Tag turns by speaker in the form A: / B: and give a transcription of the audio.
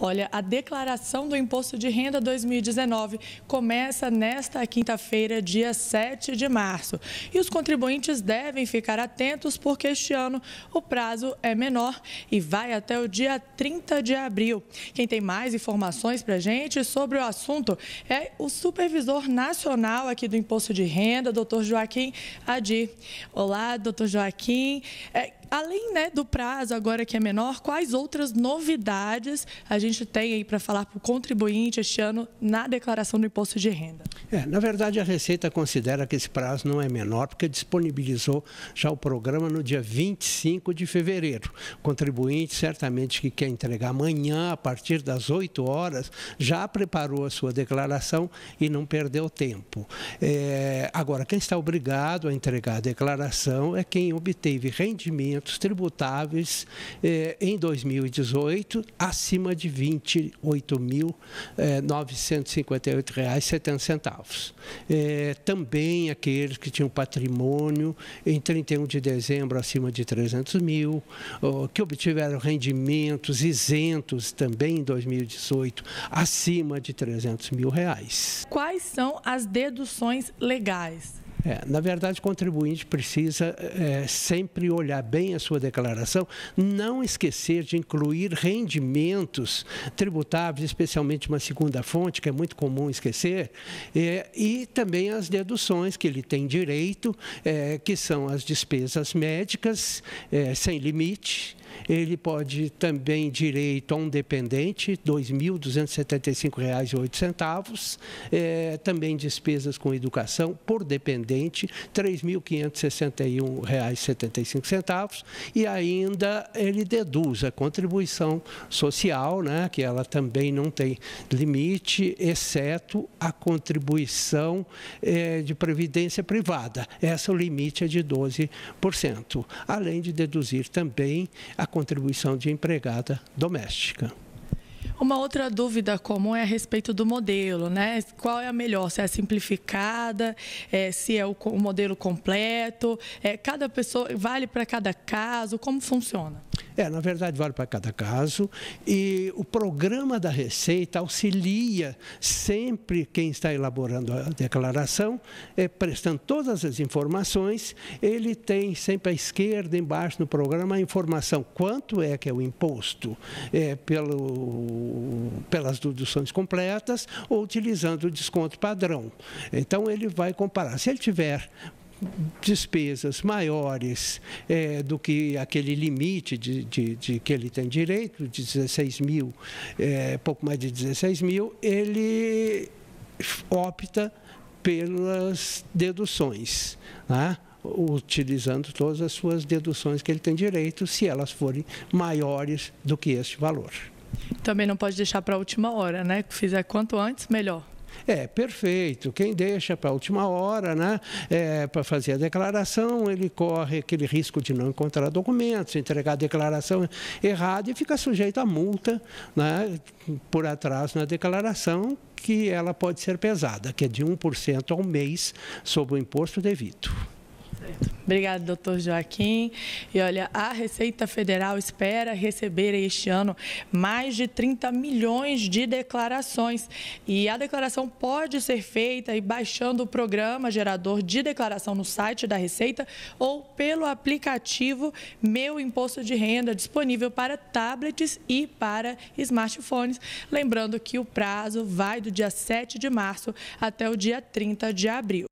A: Olha, a declaração do Imposto de Renda 2019 começa nesta quinta-feira, dia 7 de março. E os contribuintes devem ficar atentos porque este ano o prazo é menor e vai até o dia 30 de abril. Quem tem mais informações para a gente sobre o assunto é o supervisor nacional aqui do Imposto de Renda, doutor Joaquim Adi. Olá, doutor Joaquim. É, além né, do prazo agora que é menor, quais outras novidades a gente tem aí para falar para o contribuinte este ano na declaração do imposto de renda?
B: É, na verdade, a Receita considera que esse prazo não é menor, porque disponibilizou já o programa no dia 25 de fevereiro. O contribuinte, certamente, que quer entregar amanhã, a partir das 8 horas, já preparou a sua declaração e não perdeu tempo. É, agora, quem está obrigado a entregar a declaração é quem obteve rendimento tributáveis eh, em 2018 acima de eh, R$ 28.958,70. Eh, também aqueles que tinham patrimônio em 31 de dezembro acima de 300 mil, oh, que obtiveram rendimentos isentos também em 2018 acima de 300 mil reais.
A: Quais são as deduções legais?
B: É, na verdade, o contribuinte precisa é, sempre olhar bem a sua declaração, não esquecer de incluir rendimentos tributáveis, especialmente uma segunda fonte, que é muito comum esquecer, é, e também as deduções que ele tem direito, é, que são as despesas médicas é, sem limite, ele pode também direito a um dependente, R$ 2.275,08, é, também despesas com educação por dependente, R$ 3.561,75, e ainda ele deduz a contribuição social, né, que ela também não tem limite, exceto a contribuição é, de previdência privada. Essa, o limite é de 12%, além de deduzir também a contribuição de empregada doméstica.
A: Uma outra dúvida comum é a respeito do modelo, né? Qual é a melhor? Se é simplificada, é, se é o, o modelo completo? É, cada pessoa vale para cada caso? Como funciona?
B: É, na verdade, vale para cada caso. E o programa da Receita auxilia sempre quem está elaborando a declaração, é, prestando todas as informações. Ele tem sempre à esquerda, embaixo no programa, a informação quanto é que é o imposto é, pelo, pelas deduções completas ou utilizando o desconto padrão. Então, ele vai comparar. Se ele tiver despesas maiores é, do que aquele limite de, de, de, que ele tem direito, de 16 mil, é, pouco mais de 16 mil, ele opta pelas deduções, né? utilizando todas as suas deduções que ele tem direito, se elas forem maiores do que este valor.
A: Também não pode deixar para a última hora, né? Fizer quanto antes, melhor.
B: É, perfeito. Quem deixa para a última hora, né, é, para fazer a declaração, ele corre aquele risco de não encontrar documentos, entregar a declaração errada e fica sujeito a multa né, por atraso na declaração, que ela pode ser pesada, que é de 1% ao mês sobre o imposto devido.
A: Obrigada, doutor Joaquim. E olha, a Receita Federal espera receber este ano mais de 30 milhões de declarações. E a declaração pode ser feita e baixando o programa gerador de declaração no site da Receita ou pelo aplicativo Meu Imposto de Renda, disponível para tablets e para smartphones. Lembrando que o prazo vai do dia 7 de março até o dia 30 de abril.